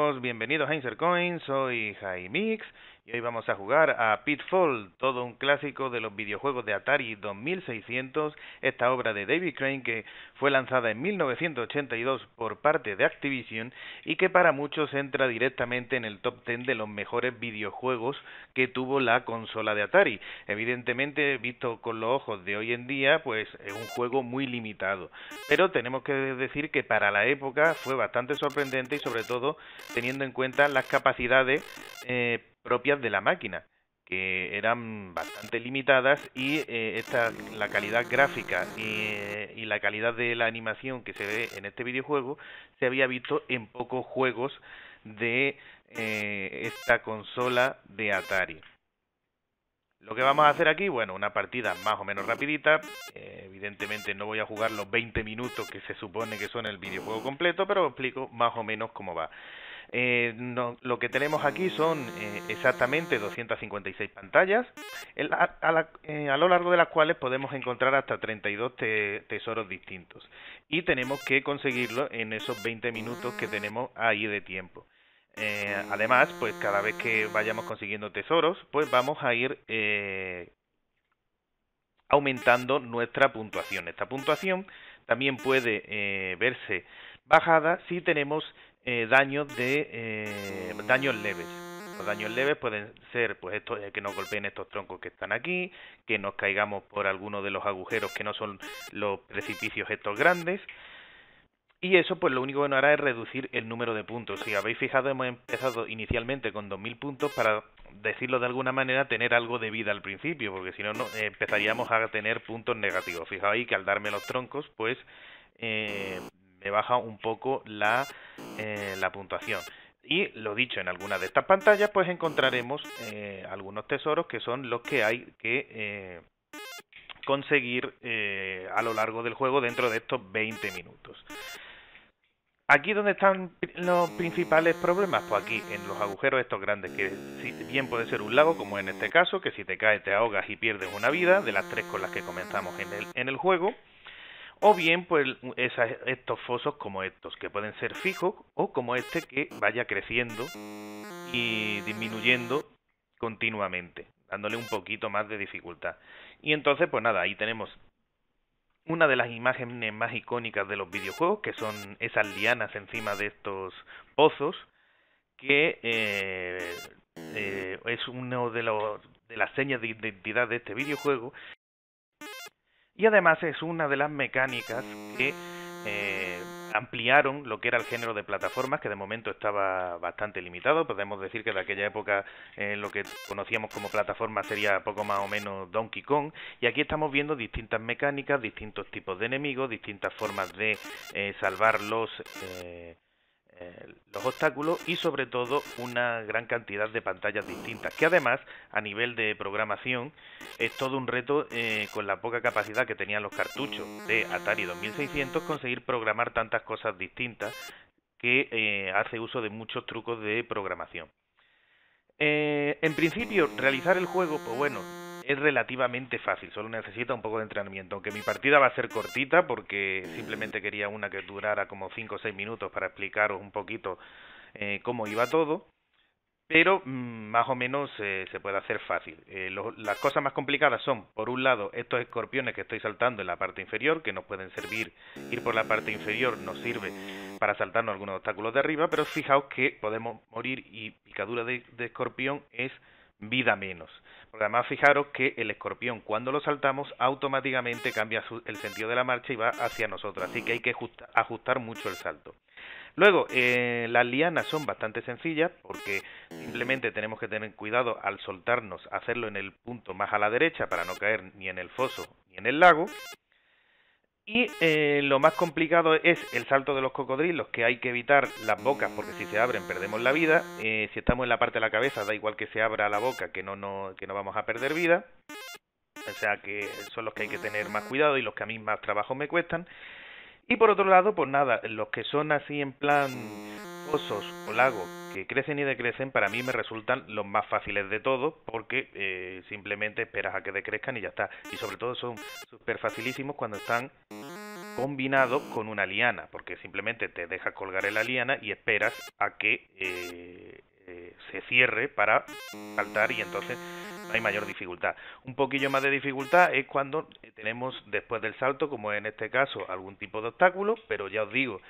amigos, bienvenidos a Insert Coin, soy Mix. Y hoy vamos a jugar a Pitfall, todo un clásico de los videojuegos de Atari 2600, esta obra de David Crane que fue lanzada en 1982 por parte de Activision y que para muchos entra directamente en el top 10 de los mejores videojuegos que tuvo la consola de Atari. Evidentemente, visto con los ojos de hoy en día, pues es un juego muy limitado. Pero tenemos que decir que para la época fue bastante sorprendente y sobre todo teniendo en cuenta las capacidades eh, propias de la máquina, que eran bastante limitadas y eh, esta, la calidad gráfica eh, y, la calidad de la animación que se ve en este videojuego se había visto en pocos juegos de eh, esta consola de Atari. Lo que vamos a hacer aquí, bueno, una partida más o menos rapidita. evidentemente no voy a jugar los 20 minutos que se supone que son el videojuego completo, pero explico más o menos cómo va. Eh, lo que tenemos aquí son eh, exactamente 256 pantallas, eh, a, lo largo de las cuales podemos encontrar hasta 32 tesoros distintos. Y tenemos que conseguirlo en esos 20 minutos que tenemos ahí de tiempo. además, pues cada vez que vayamos consiguiendo tesoros, pues vamos a ir aumentando nuestra puntuación. Esta puntuación también puede verse bajada si tenemos eh, daños de eh, daños leves. Los daños leves pueden ser pues esto, eh, que nos golpeen estos troncos que están aquí, que nos caigamos por alguno de los agujeros que no son los precipicios estos grandes. Y eso pues lo único que nos hará es reducir el número de puntos. Si habéis fijado hemos empezado inicialmente con 2.000 puntos para decirlo de alguna manera tener algo de vida al principio, porque si no, empezaríamos a tener puntos negativos. Fijaos ahí que al darme los troncos pues me baja un poco la, eh, la puntuación. Y lo dicho, en alguna de estas pantallas pues encontraremos eh, algunos tesoros que son los que hay que eh, conseguir a lo largo del juego dentro de estos 20 minutos. Aquí donde están los principales problemas, pues aquí en los agujeros estos grandes, que bien puede ser un lago, como en este caso, que si te caes te ahogas y pierdes una vida, de las tres con las que comenzamos en el, en el juego o bien pues esas, estos fosos como estos, que pueden ser fijos o como este que vaya creciendo y disminuyendo continuamente, dándole un poquito más de dificultad. Y entonces pues nada, ahí tenemos una de las imágenes más icónicas de los videojuegos, que son esas lianas encima de estos pozos, que eh, eh, es uno de los de las señas de identidad de este videojuego y además es una de las mecánicas que eh, ampliaron lo que era el género de plataformas, que de momento estaba bastante limitado. Podemos decir que de aquella época eh, lo que conocíamos como plataforma sería poco más o menos Donkey Kong. Y aquí estamos viendo distintas mecánicas, distintos tipos de enemigos, distintas formas de eh, salvar los eh, eh, los obstáculos y sobre todo una gran cantidad de pantallas distintas, que además a nivel de programación es todo un reto eh, con la poca capacidad que tenían los cartuchos de Atari 2600 conseguir programar tantas cosas distintas que eh, hace uso de muchos trucos de programación. en principio, realizar el juego, pues bueno, es relativamente fácil, solo necesita un poco de entrenamiento, aunque mi partida va a ser cortita porque simplemente quería una que durara como 5 o 6 minutos para explicaros un poquito eh, cómo iba todo, pero mm, más o menos eh, se puede hacer fácil. Eh, las cosas más complicadas son, por un lado, estos escorpiones que estoy saltando en la parte inferior, que nos pueden servir, ir por la parte inferior nos sirve para saltarnos algunos obstáculos de arriba, pero fijaos que podemos morir y picadura de escorpión es vida menos. además fijaros que el escorpión cuando lo saltamos automáticamente cambia el sentido de la marcha y va hacia nosotros, así que hay que ajustar mucho el salto. Luego, eh, las lianas son bastante sencillas porque simplemente tenemos que tener cuidado al soltarnos, hacerlo en el punto más a la derecha para no caer ni en el foso ni en el lago y eh, lo más complicado es el salto de los cocodrilos, que hay que evitar las bocas, porque si se abren perdemos la vida. Eh, si estamos en la parte de la cabeza, da igual que se abra la boca, que no, no, que no vamos a perder vida. O sea que son los que hay que tener más cuidado y los que a mí más trabajo me cuestan. Y por otro lado, pues nada, los que son así en plan o lagos que crecen y decrecen para mí me resultan los más fáciles de todos porque eh, simplemente esperas a que decrezcan y ya está. Y sobre todo son súper facilísimos cuando están combinados con una liana, porque simplemente te dejas colgar en la liana y esperas a que eh, eh, se cierre para saltar y entonces no hay mayor dificultad. Un poquillo más de dificultad es cuando tenemos después del salto, como en este caso, algún tipo de obstáculo, pero ya os digo,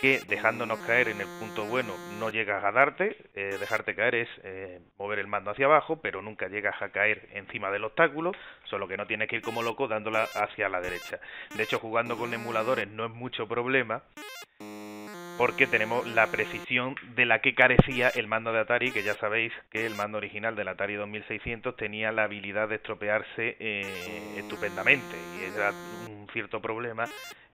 que dejándonos caer en el punto bueno no llegas a darte, eh, dejarte caer es eh, mover el mando hacia abajo, pero nunca llegas a caer encima del obstáculo, solo que no tienes que ir como loco dándola hacia la derecha. De hecho, jugando con emuladores no es mucho problema, porque tenemos la precisión de la que carecía el mando de Atari, que ya sabéis que el mando original del Atari 2600 tenía la habilidad de estropearse eh, estupendamente, y era cierto problema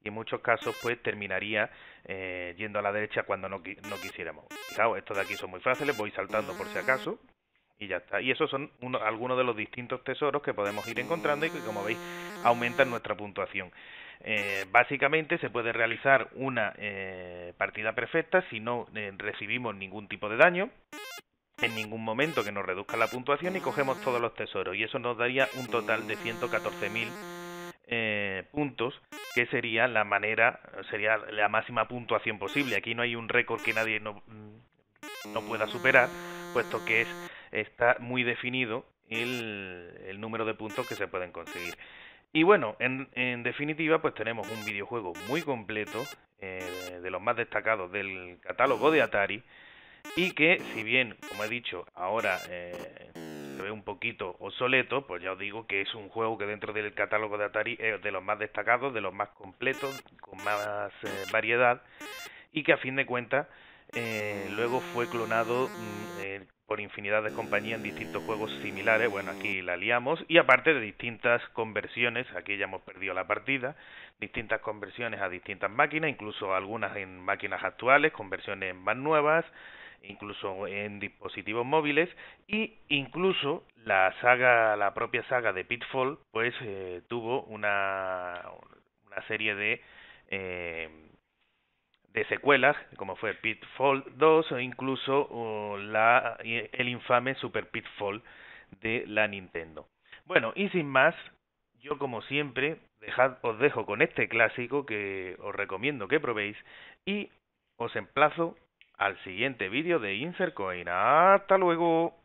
y en muchos casos pues terminaría eh, yendo a la derecha cuando no, no quisiéramos. Fijaos, estos de aquí son muy fáciles, voy saltando por si acaso y ya está. Y esos son algunos de los distintos tesoros que podemos ir encontrando y que como veis aumentan nuestra puntuación. Eh, básicamente se puede realizar una eh, partida perfecta si no recibimos ningún tipo de daño en ningún momento que nos reduzca la puntuación y cogemos todos los tesoros y eso nos daría un total de 114.000 eh, puntos, que sería la manera, sería la máxima puntuación posible. Aquí no hay un récord que nadie no, no pueda superar, puesto que es, está muy definido el, el número de puntos que se pueden conseguir. Y bueno, en, en definitiva, pues tenemos un videojuego muy completo, eh, de los más destacados del catálogo de Atari, y que si bien, como he dicho, ahora eh, se ve un poquito obsoleto, pues ya os digo que es un juego que dentro del catálogo de Atari es de los más destacados, de los más completos, con más eh, variedad, y que a fin de cuentas eh, luego fue clonado mm, eh, por infinidad de compañías en distintos juegos similares. Bueno, aquí la liamos. Y aparte de distintas conversiones, aquí ya hemos perdido la partida, distintas conversiones a distintas máquinas, incluso algunas en máquinas actuales, conversiones más nuevas, incluso en dispositivos móviles y incluso la saga, la propia saga de Pitfall, pues eh, tuvo una, una serie de eh, de secuelas, como fue Pitfall 2 o incluso la, eh, el infame Super Pitfall de la Nintendo. Bueno, y sin más, yo como siempre dejad, os dejo con este clásico que os recomiendo que probéis y os emplazo al siguiente vídeo de Insert Hasta luego.